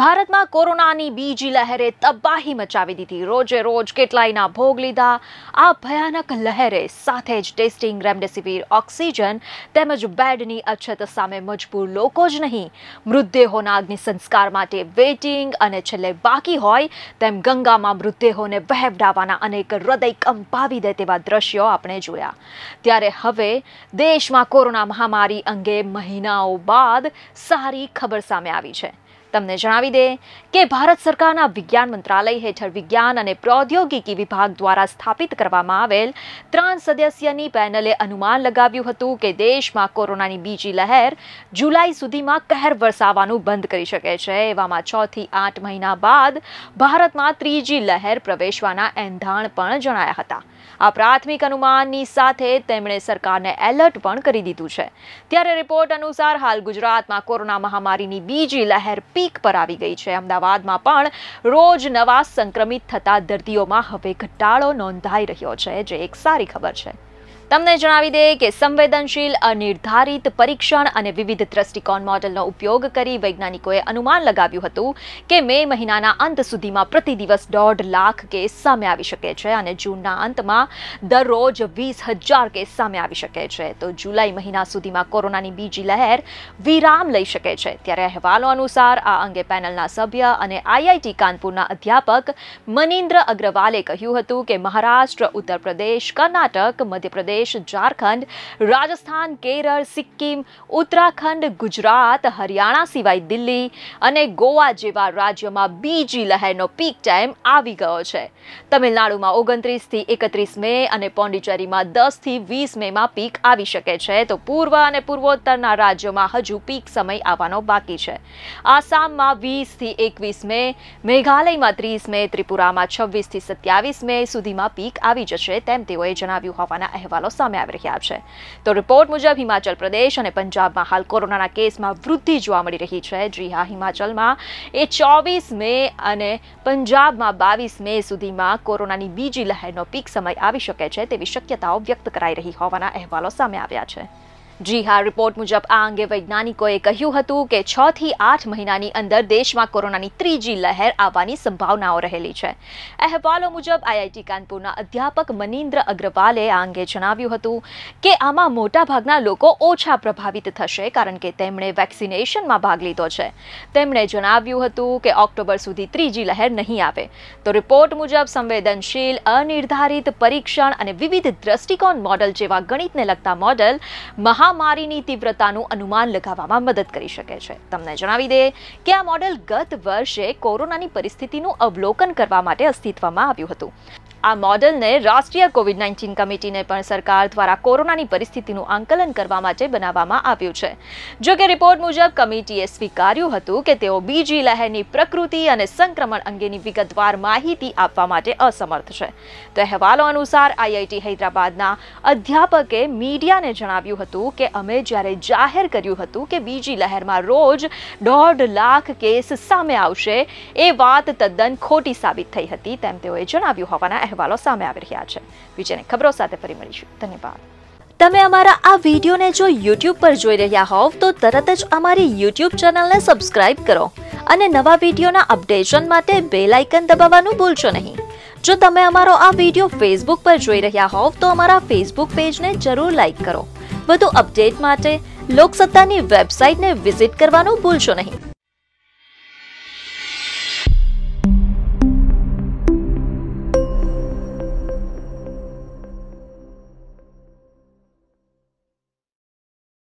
ભારતમાં કોરોનાની બીજી લહેરે તબાહી મચાવી દીધી રોજે રોજ કેટલાયના ભોગ લીધા આ ભયાનક લહેરે સાથે જ ટેસ્ટિંગ રેમડેસિવીર ઓક્સિજન તેમજ બેડની અછત સામે મજબૂર લોકો જ નહીં મૃતદેહોના અગ્નિ સંસ્કાર માટે વેઇટિંગ અને છેલ્લે બાકી હોય તેમ ગંગામાં મૃતદેહોને વહેવડાવવાના અનેક હૃદય કંપાવી દે તેવા દ્રશ્યો આપણે જોયા ત્યારે હવે દેશમાં કોરોના મહામારી અંગે મહિનાઓ બાદ સારી ખબર સામે આવી છે તમને જણાવી દે કે ભારત સરકારના વિજ્ઞાન મંત્રાલય હેઠળ વિજ્ઞાન અને પ્રૌદ્યોગિકી વિભાગ દ્વારા સ્થાપિત કરવામાં આવેલ ત્રણ સદસ્યની પેનલે અનુમાન લગાવ્યું હતું કે દેશમાં કોરોનાની બીજી લહેર જુલાઈ સુધીમાં કહેર વરસાવવાનું બંધ કરી શકે છે એવામાં છથી આઠ મહિના બાદ ભારતમાં ત્રીજી લહેર પ્રવેશવાના એંધાણ પણ જણાયા હતા આ પ્રાથમિક અનુમાનની સાથે તેમણે સરકારને એલર્ટ પણ કરી દીધું છે ત્યારે રિપોર્ટ અનુસાર હાલ ગુજરાતમાં કોરોના મહામારીની બીજી લહેર પી પીક પર આવી ગઈ છે અમદાવાદમાં પણ રોજ નવા સંક્રમિત થતા દર્દીઓમાં હવે ઘટાડો નોંધાઈ રહ્યો છે જે એક સારી ખબર છે તમને જણાવી દે કે સંવેદનશીલ અનિર્ધારિત પરીક્ષણ અને વિવિધ દ્રષ્ટિકોણ મોડલનો ઉપયોગ કરી વૈજ્ઞાનિકોએ અનુમાન લગાવ્યું હતું કે મે મહિનાના અંત સુધીમાં પ્રતિ દિવસ દોઢ લાખ કેસ સામે આવી શકે છે અને જૂનના અંતમાં દરરોજ વીસ હજાર કેસ સામે આવી શકે છે તો જુલાઈ મહિના સુધીમાં કોરોનાની બીજી લહેર વિરામ લઈ શકે છે ત્યારે અહેવાલો અનુસાર આ અંગે પેનલના સભ્ય અને આઈઆઈટી કાનપુરના અધ્યાપક મનીન્દ્ર અગ્રવાલે કહ્યું હતું કે મહારાષ્ટ્ર ઉત્તર પ્રદેશ કર્ણાટક મધ્યપ્રદેશ પ્રદેશ ઝારખંડ રાજસ્થાન કેરળ સિક્કિમ ઉત્તરાખંડ ગુજરાત હરિયાણા સિવાય દિલ્હી અને ગોવા જેવા રાજ્યોમાં બીજી લહેરનો પીક ટાઈમ આવી ગયો છે તમિલનાડુમાં ઓગણત્રીસથી એકત્રીસ મે અને પોંડિચેરીમાં દસથી વીસ મેમાં પીક આવી શકે છે તો પૂર્વ અને પૂર્વોત્તરના રાજ્યોમાં હજુ પીક સમય આવવાનો બાકી છે આસામમાં વીસથી એકવીસ મે મેઘાલયમાં ત્રીસ મે ત્રિપુરામાં છવ્વીસથી સત્યાવીસ મે સુધીમાં પીક આવી જશે તેમ તેઓએ જણાવ્યું હોવાના અહેવાલો સામે આવી રહ્યા છે તો રિપોર્ટ મુજબ હિમાચલ પ્રદેશ અને પંજાબમાં હાલ કોરોનાના કેસમાં વૃદ્ધિ જોવા મળી રહી છે જી હા હિમાચલમાં એ ચોવીસ મે અને પંજાબમાં બાવીસ મે સુધીમાં કોરોનાની બીજી લહેરનો પીક સમય આવી શકે છે તેવી શક્યતાઓ વ્યક્ત કરાઈ રહી હોવાના અહેવાલો સામે આવ્યા છે જી હા રિપોર્ટ મુજબ આ અંગે વૈજ્ઞાનિકોએ કહ્યું હતું કે છ થી આઠ મહિનાની અંદર દેશમાં કોરોનાની ત્રીજી લહેર આવવાની સંભાવનાઓ રહેલી છે અહેવાલો મુજબ આઈઆઈટી કાનપુરના અધ્યાપક મનીન્દ્ર અગ્રવાલે આ અંગે જણાવ્યું હતું કે આમાં મોટાભાગના લોકો ઓછા પ્રભાવિત થશે કારણ કે તેમણે વેક્સિનેશનમાં ભાગ લીધો છે તેમણે જણાવ્યું હતું કે ઓક્ટોબર સુધી ત્રીજી લહેર નહીં આવે તો રિપોર્ટ મુજબ સંવેદનશીલ અનિર્ધારિત પરીક્ષણ અને વિવિધ દ્રષ્ટિકોણ મોડલ જેવા ગણિતને લગતા મોડલ મહા મારામારીની તીવ્રતાનું અનુમાન લગાવવામાં મદદ કરી શકે છે તમને જણાવી દે કે આ મોડેલ ગત વર્ષે કોરોનાની પરિસ્થિતિનું અવલોકન કરવા માટે અસ્તિત્વમાં આવ્યું હતું આ મોડલને રાષ્ટ્રીય કોવિડ નાઇન્ટીન કમિટીને પણ સરકાર દ્વારા કોરોનાની પરિસ્થિતિનું આંકલન કરવા માટે બનાવવામાં આવ્યું છે જો કે રિપોર્ટ મુજબ કમિટીએ સ્વીકાર્યું હતું કે તેઓ બીજી લહેરની પ્રકૃતિ અને સંક્રમણ અંગેની વિગતવાર માહિતી આપવા માટે અસમર્થ છે તો અહેવાલો અનુસાર આઈઆઈટી હૈદરાબાદના અધ્યાપકે મીડિયાને જણાવ્યું હતું કે અમે જ્યારે જાહેર કર્યું હતું કે બીજી લહેરમાં રોજ દોઢ લાખ કેસ સામે આવશે એ વાત તદ્દન ખોટી સાબિત થઈ હતી તેમ તેઓએ જણાવ્યું હોવાના અહેવાલો સામે આવી રહ્યા છે બીજાની ખબરો સાથે ફરી મળીશું ધન્યવાદ તમે અમારા આ વિડીયોને જો યુટ્યુબ પર જોઈ રહ્યા હોવ તો તરત જ અમારી યુટ્યુબ ચેનલને સબસ્ક્રાઇબ કરો અને નવા વિડીયોના અપડેશન માટે બેલ આઇકન દબાવવાનું ભૂલશો નહીં જો તમે અમારો આ વિડીયો ફેસબુક પર જોઈ રહ્યા હોવ તો અમારા ફેસબુક પેજને જરૂર લાઇક કરો વધુ અપડેટ માટે લોકસત્તાની વેબસાઇટને વિઝિટ કરવાનું ભૂલશો નહીં